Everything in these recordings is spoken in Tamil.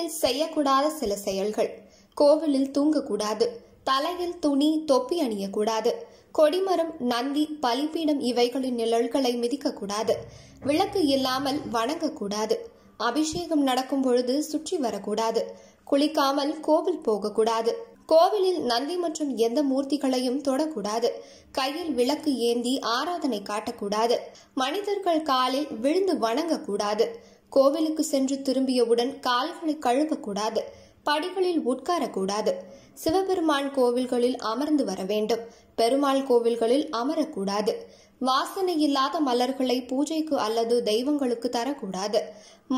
வீட்டில் செய்யக்கூடாத சில செயல்கள் கோவிலில் தூங்கக்கூடாது தலையில் துணி தொப்பி அணியக்கூடாது கொடிமரம் நந்தி பலிப்பீடம் இவைகளின் நிழல்களை மிதிக்கக்கூடாது விளக்கு இல்லாமல் வணங்கக்கூடாது அபிஷேகம் நடக்கும் பொழுது சுற்றி வரக்கூடாது குளிக்காமல் கோவில் போகக்கூடாது கோவிலில் நந்தி மற்றும் எந்த மூர்த்திகளையும் தொடக்கூடாது கையில் விளக்கு ஏந்தி ஆராதனை காட்டக்கூடாது மனிதர்கள் காலில் விழுந்து வணங்கக்கூடாது கோவிலுக்கு சென்று திரும்பியவுடன் கால்களை கழுவக்கூடாது படிகளில் உட்காரக்கூடாது சிவபெருமான் கோவில்களில் அமர்ந்து வர வேண்டும் பெருமாள் கோவில்களில் அமரக்கூடாது வாசனை இல்லாத மலர்களை பூஜைக்கு அல்லது தெய்வங்களுக்கு தரக்கூடாது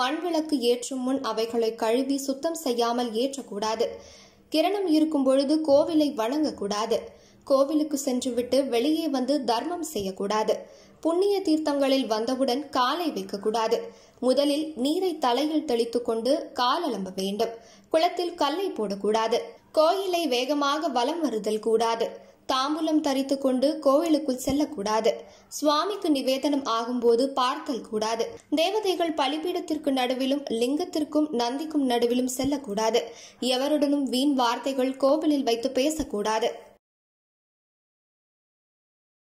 மண் விளக்கு ஏற்றும் முன் அவைகளை கழுவி சுத்தம் செய்யாமல் ஏற்றக்கூடாது கிரணம் இருக்கும் பொழுது கோவிலை வணங்கக்கூடாது கோவிலுக்கு சென்றுவிட்டு வெளியே வந்து தர்மம் செய்யக்கூடாது புண்ணிய தீர்த்தங்களில் வந்தவுடன் காலை வைக்கக்கூடாது முதலில் நீரை தலையில் தெளித்து கொண்டு கால் அலம்ப வேண்டும் குளத்தில் கல்லை போடக்கூடாது கோயிலை வேகமாக வலம் வருதல் கூடாது தாம்பூலம் தரித்து கொண்டு கோவிலுக்குள் செல்லக்கூடாது சுவாமிக்கு நிவேதனம் ஆகும்போது பார்த்தல் கூடாது தேவதைகள் பலிபீடத்திற்கு நடுவிலும் லிங்கத்திற்கும் நந்திக்கும் நடுவிலும் செல்லக்கூடாது எவருடனும் வீண் வார்த்தைகள் கோவிலில் வைத்து பேசக்கூடாது